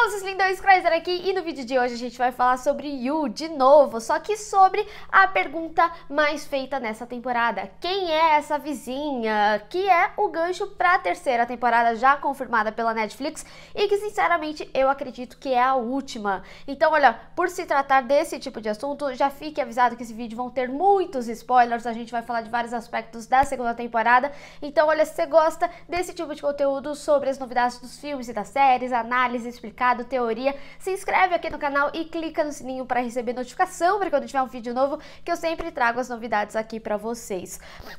Olá, vocês lindões, Chrysler aqui e no vídeo de hoje a gente vai falar sobre You de novo, só que sobre a pergunta mais feita nessa temporada. Quem é essa vizinha? Que é o gancho para a terceira temporada já confirmada pela Netflix e que sinceramente eu acredito que é a última. Então, olha, por se tratar desse tipo de assunto, já fique avisado que esse vídeo vão ter muitos spoilers, a gente vai falar de vários aspectos da segunda temporada. Então, olha, se você gosta desse tipo de conteúdo sobre as novidades dos filmes e das séries, análise explicada Teoria. Se inscreve aqui no canal e clica no sininho para receber notificação para quando tiver um vídeo novo, que eu sempre trago as novidades aqui para vocês.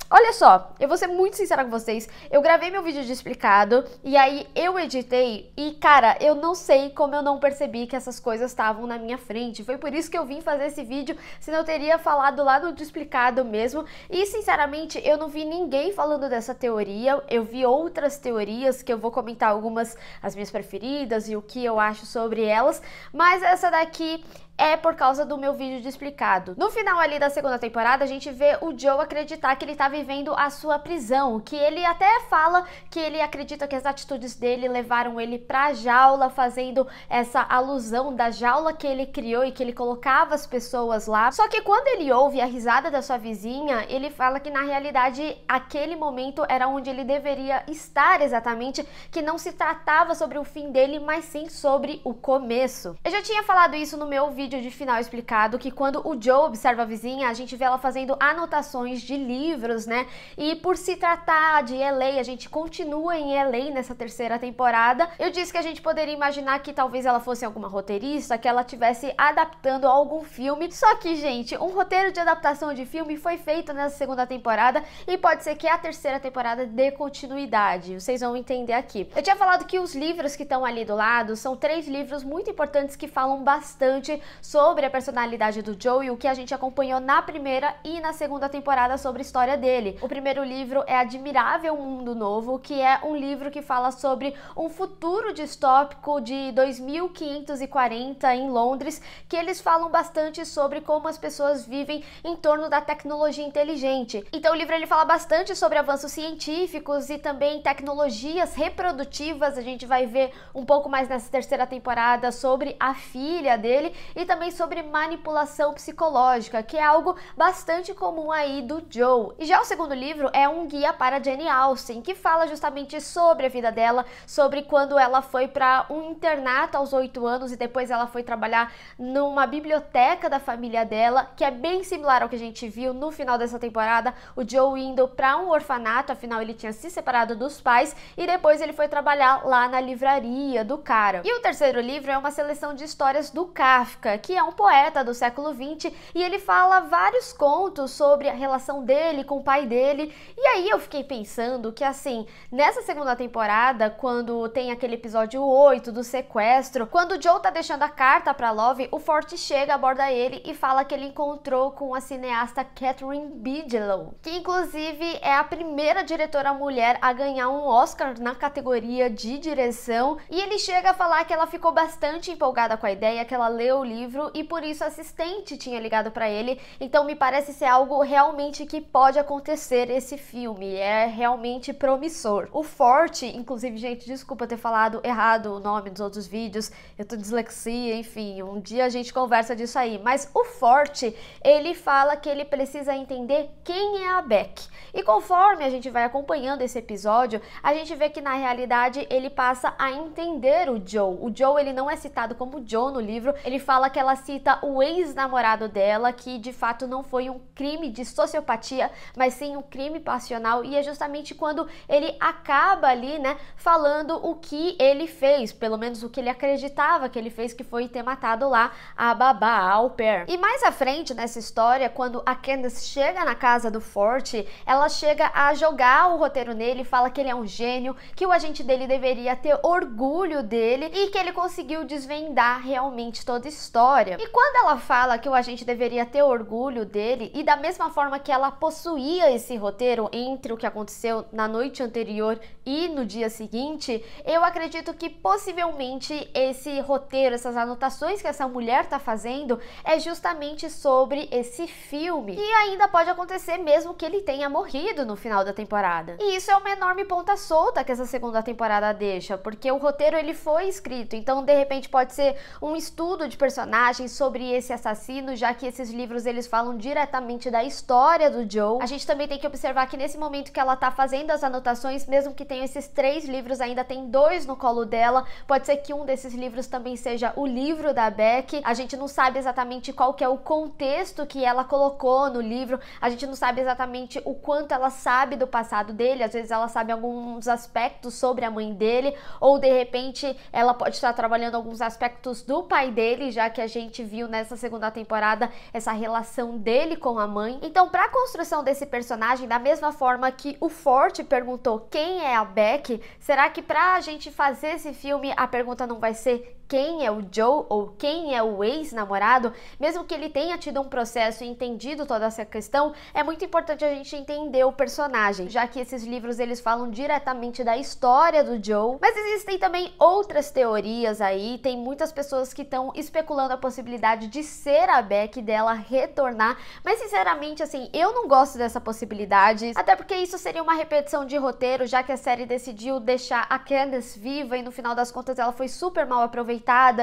Olha só, eu vou ser muito sincera com vocês. Eu gravei meu vídeo de explicado e aí eu editei e, cara, eu não sei como eu não percebi que essas coisas estavam na minha frente. Foi por isso que eu vim fazer esse vídeo, senão eu teria falado lá no de explicado mesmo. E, sinceramente, eu não vi ninguém falando dessa teoria. Eu vi outras teorias que eu vou comentar algumas as minhas preferidas e o que eu eu acho sobre elas, mas essa daqui é por causa do meu vídeo de explicado. No final ali da segunda temporada, a gente vê o Joe acreditar que ele tá vivendo a sua prisão, que ele até fala que ele acredita que as atitudes dele levaram ele pra jaula, fazendo essa alusão da jaula que ele criou e que ele colocava as pessoas lá. Só que quando ele ouve a risada da sua vizinha, ele fala que na realidade aquele momento era onde ele deveria estar exatamente, que não se tratava sobre o fim dele, mas sim sobre o começo. Eu já tinha falado isso no meu vídeo vídeo de final explicado que quando o Joe observa a vizinha, a gente vê ela fazendo anotações de livros, né? E por se tratar de LA, a gente continua em LA nessa terceira temporada. Eu disse que a gente poderia imaginar que talvez ela fosse alguma roteirista, que ela tivesse adaptando algum filme. Só que, gente, um roteiro de adaptação de filme foi feito nessa segunda temporada e pode ser que a terceira temporada dê continuidade. Vocês vão entender aqui. Eu tinha falado que os livros que estão ali do lado são três livros muito importantes que falam bastante sobre a personalidade do Joe e o que a gente acompanhou na primeira e na segunda temporada sobre a história dele. O primeiro livro é Admirável Mundo Novo, que é um livro que fala sobre um futuro distópico de 2540 em Londres, que eles falam bastante sobre como as pessoas vivem em torno da tecnologia inteligente. Então o livro ele fala bastante sobre avanços científicos e também tecnologias reprodutivas. A gente vai ver um pouco mais nessa terceira temporada sobre a filha dele e também sobre manipulação psicológica, que é algo bastante comum aí do Joe. E já o segundo livro é um guia para Jenny Austen, que fala justamente sobre a vida dela, sobre quando ela foi para um internato aos 8 anos e depois ela foi trabalhar numa biblioteca da família dela, que é bem similar ao que a gente viu no final dessa temporada, o Joe indo para um orfanato, afinal ele tinha se separado dos pais e depois ele foi trabalhar lá na livraria do cara. E o terceiro livro é uma seleção de histórias do Kafka Kafka, que é um poeta do século XX, e ele fala vários contos sobre a relação dele com o pai dele. E aí eu fiquei pensando que, assim, nessa segunda temporada, quando tem aquele episódio 8 do sequestro, quando Joe tá deixando a carta pra Love, o Forte chega, aborda ele e fala que ele encontrou com a cineasta Catherine Bigelow, que inclusive é a primeira diretora mulher a ganhar um Oscar na categoria de direção. E ele chega a falar que ela ficou bastante empolgada com a ideia, que ela leu o livro livro e por isso a assistente tinha ligado para ele. Então me parece ser algo realmente que pode acontecer esse filme. É realmente promissor. O Forte, inclusive, gente, desculpa ter falado errado o nome dos outros vídeos. Eu tô dislexia, enfim, um dia a gente conversa disso aí. Mas o Forte, ele fala que ele precisa entender quem é a Beck. E conforme a gente vai acompanhando esse episódio, a gente vê que na realidade ele passa a entender o Joe. O Joe ele não é citado como Joe no livro. Ele fala que ela cita o ex-namorado dela, que de fato não foi um crime de sociopatia, mas sim um crime passional, e é justamente quando ele acaba ali, né, falando o que ele fez, pelo menos o que ele acreditava que ele fez, que foi ter matado lá a babá, a au pair. E mais à frente nessa história, quando a Candace chega na casa do Forte, ela chega a jogar o roteiro nele, fala que ele é um gênio, que o agente dele deveria ter orgulho dele e que ele conseguiu desvendar realmente toda a história história. E quando ela fala que o agente deveria ter orgulho dele, e da mesma forma que ela possuía esse roteiro entre o que aconteceu na noite anterior e no dia seguinte, eu acredito que possivelmente esse roteiro, essas anotações que essa mulher tá fazendo, é justamente sobre esse filme. E ainda pode acontecer mesmo que ele tenha morrido no final da temporada. E isso é uma enorme ponta solta que essa segunda temporada deixa, porque o roteiro ele foi escrito, então de repente pode ser um estudo de personagens sobre esse assassino, já que esses livros eles falam diretamente da história do Joe. A gente também tem que observar que nesse momento que ela tá fazendo as anotações, mesmo que tenham esses três livros, ainda tem dois no colo dela. Pode ser que um desses livros também seja o livro da Beck. A gente não sabe exatamente qual que é o contexto que ela colocou no livro. A gente não sabe exatamente o quanto ela sabe do passado dele. Às vezes ela sabe alguns aspectos sobre a mãe dele, ou de repente ela pode estar trabalhando alguns aspectos do pai dele, já que que a gente viu nessa segunda temporada, essa relação dele com a mãe. Então, para a construção desse personagem, da mesma forma que o Forte perguntou quem é a Beck, será que para a gente fazer esse filme a pergunta não vai ser quem é o Joe ou quem é o ex-namorado, mesmo que ele tenha tido um processo e entendido toda essa questão, é muito importante a gente entender o personagem, já que esses livros eles falam diretamente da história do Joe. Mas existem também outras teorias aí, tem muitas pessoas que estão especulando a possibilidade de ser a Beck dela retornar, mas sinceramente assim, eu não gosto dessa possibilidade, até porque isso seria uma repetição de roteiro, já que a série decidiu deixar a Candace viva e no final das contas ela foi super mal aproveitada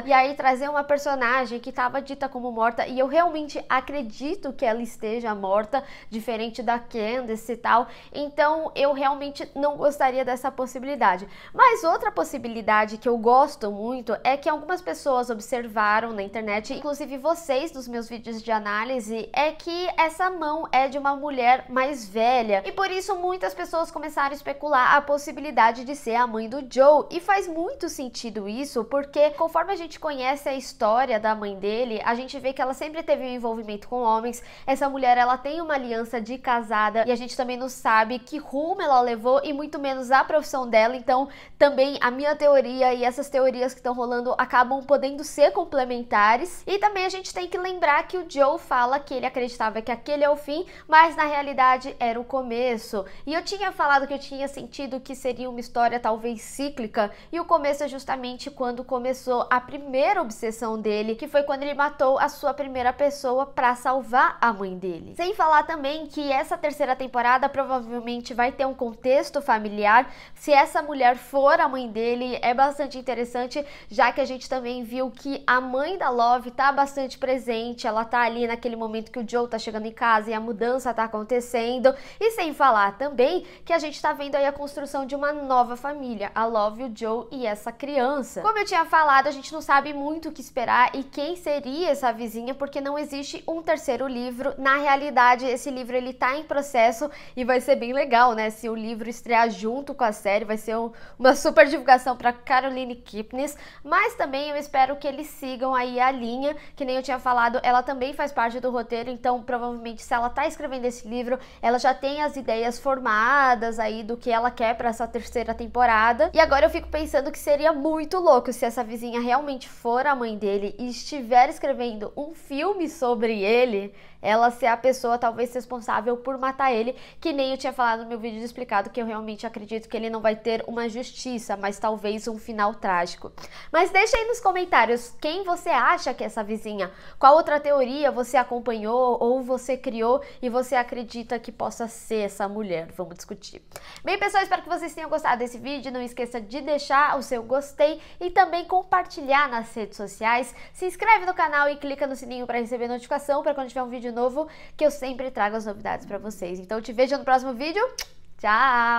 e aí trazer uma personagem que estava dita como morta, e eu realmente acredito que ela esteja morta, diferente da Candace e tal, então eu realmente não gostaria dessa possibilidade. Mas outra possibilidade que eu gosto muito é que algumas pessoas observaram na internet, inclusive vocês nos meus vídeos de análise, é que essa mão é de uma mulher mais velha, e por isso muitas pessoas começaram a especular a possibilidade de ser a mãe do Joe, e faz muito sentido isso, porque conforme a gente conhece a história da mãe dele, a gente vê que ela sempre teve um envolvimento com homens. Essa mulher, ela tem uma aliança de casada e a gente também não sabe que rumo ela levou e muito menos a profissão dela. Então, também a minha teoria e essas teorias que estão rolando acabam podendo ser complementares. E também a gente tem que lembrar que o Joe fala que ele acreditava que aquele é o fim, mas na realidade era o começo. E eu tinha falado que eu tinha sentido que seria uma história talvez cíclica e o começo é justamente quando começou a primeira obsessão dele, que foi quando ele matou a sua primeira pessoa para salvar a mãe dele. Sem falar também que essa terceira temporada provavelmente vai ter um contexto familiar. Se essa mulher for a mãe dele, é bastante interessante, já que a gente também viu que a mãe da Love tá bastante presente, ela tá ali naquele momento que o Joe tá chegando em casa e a mudança tá acontecendo. E sem falar também que a gente tá vendo aí a construção de uma nova família, a Love, o Joe e essa criança. Como eu tinha falado, lado, a gente não sabe muito o que esperar e quem seria essa vizinha, porque não existe um terceiro livro. Na realidade, esse livro ele tá em processo e vai ser bem legal, né? Se o livro estrear junto com a série, vai ser um, uma super divulgação para Caroline Kipnis, mas também eu espero que eles sigam aí a linha, que nem eu tinha falado, ela também faz parte do roteiro, então provavelmente se ela tá escrevendo esse livro, ela já tem as ideias formadas aí do que ela quer para essa terceira temporada. E agora eu fico pensando que seria muito louco se essa vizinha realmente for a mãe dele e estiver escrevendo um filme sobre ele, ela ser a pessoa talvez responsável por matar ele, que nem eu tinha falado no meu vídeo explicado que eu realmente acredito que ele não vai ter uma justiça, mas talvez um final trágico. Mas deixa aí nos comentários quem você acha que é essa vizinha, qual outra teoria você acompanhou ou você criou e você acredita que possa ser essa mulher. Vamos discutir. Bem, pessoal, espero que vocês tenham gostado desse vídeo. Não esqueça de deixar o seu gostei e também compartilhar nas redes sociais. Se inscreve no canal e clica no sininho para receber notificação para quando tiver um vídeo novo, que eu sempre trago as novidades para vocês. Então te vejo no próximo vídeo. Tchau!